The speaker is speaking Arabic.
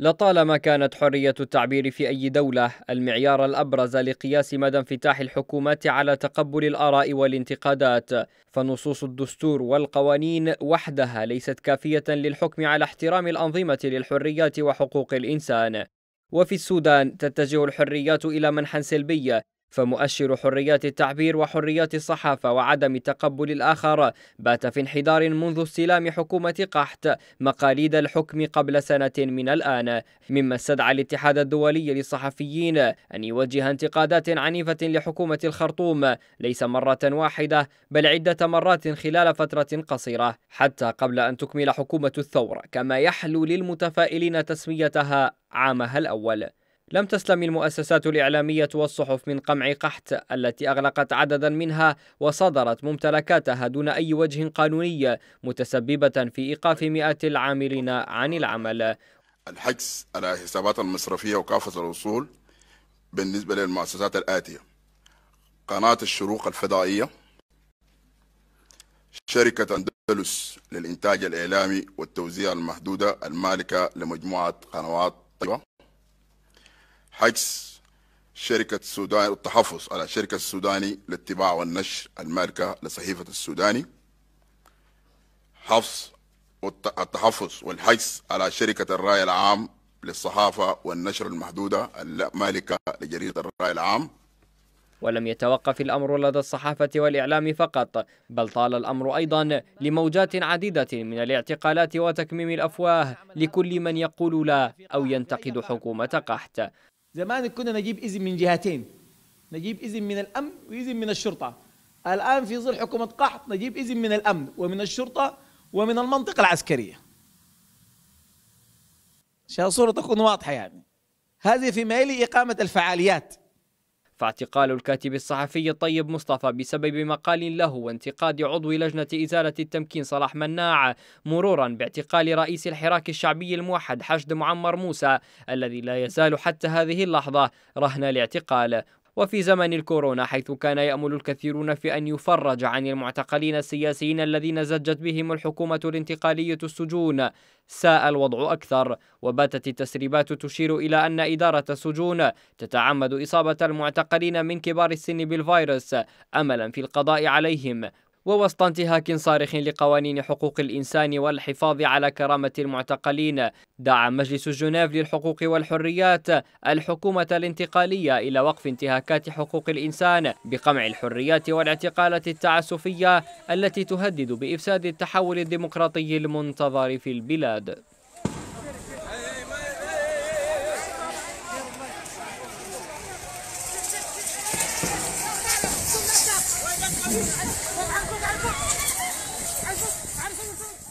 لطالما كانت حرية التعبير في أي دولة المعيار الأبرز لقياس مدى انفتاح الحكومات على تقبل الآراء والانتقادات، فنصوص الدستور والقوانين وحدها ليست كافية للحكم على احترام الأنظمة للحريات وحقوق الإنسان. وفي السودان تتجه الحريات إلى منحى سلبي فمؤشر حريات التعبير وحريات الصحافة وعدم تقبل الآخر بات في انحدار منذ استلام حكومة قحط مقاليد الحكم قبل سنة من الآن مما استدعى الاتحاد الدولي للصحفيين أن يوجه انتقادات عنيفة لحكومة الخرطوم ليس مرة واحدة بل عدة مرات خلال فترة قصيرة حتى قبل أن تكمل حكومة الثورة كما يحلو للمتفائلين تسميتها عامها الأول لم تسلم المؤسسات الإعلامية والصحف من قمع قحط التي أغلقت عددا منها وصدرت ممتلكاتها دون أي وجه قانوني متسببة في إيقاف مئات العاملين عن العمل الحجز على حسابات المصرفية وكافة الوصول بالنسبة للمؤسسات الآتية قناة الشروق الفضائية شركة أندلس للإنتاج الإعلامي والتوزيع المحدودة المالكة لمجموعة قنوات طيبة حجز شركة السودان التحفظ على شركة السوداني للطباعة والنشر المالكة لصحيفة السوداني حفظ التحفظ والحجز على شركة الرأي العام للصحافة والنشر المحدودة المالكة لجريدة الرأي العام ولم يتوقف الأمر لدى الصحافة والإعلام فقط بل طال الأمر أيضا لموجات عديدة من الاعتقالات وتكميم الأفواه لكل من يقول لا أو ينتقد حكومة قحط زمان كنا نجيب إذن من جهتين نجيب إذن من الأمن وإذن من الشرطة الآن في ظل حكومة قحط نجيب إذن من الأمن ومن الشرطة ومن المنطقة العسكرية عشان الصورة تكون واضحة يعني هذه فيما يلي إقامة الفعاليات فاعتقال الكاتب الصحفي الطيب مصطفى بسبب مقال له وانتقاد عضو لجنة إزالة التمكين صلاح مناع مرورا باعتقال رئيس الحراك الشعبي الموحد حشد معمر موسى الذي لا يزال حتى هذه اللحظة رهن الاعتقال وفي زمن الكورونا حيث كان يأمل الكثيرون في أن يفرج عن المعتقلين السياسيين الذين زجت بهم الحكومة الانتقالية السجون ساء الوضع أكثر وباتت التسريبات تشير إلى أن إدارة السجون تتعمد إصابة المعتقلين من كبار السن بالفيروس أملا في القضاء عليهم ووسط انتهاك صارخ لقوانين حقوق الإنسان والحفاظ على كرامة المعتقلين دعا مجلس جنيف للحقوق والحريات الحكومة الانتقالية إلى وقف انتهاكات حقوق الإنسان بقمع الحريات والاعتقالات التعسفية التي تهدد بإفساد التحول الديمقراطي المنتظر في البلاد আর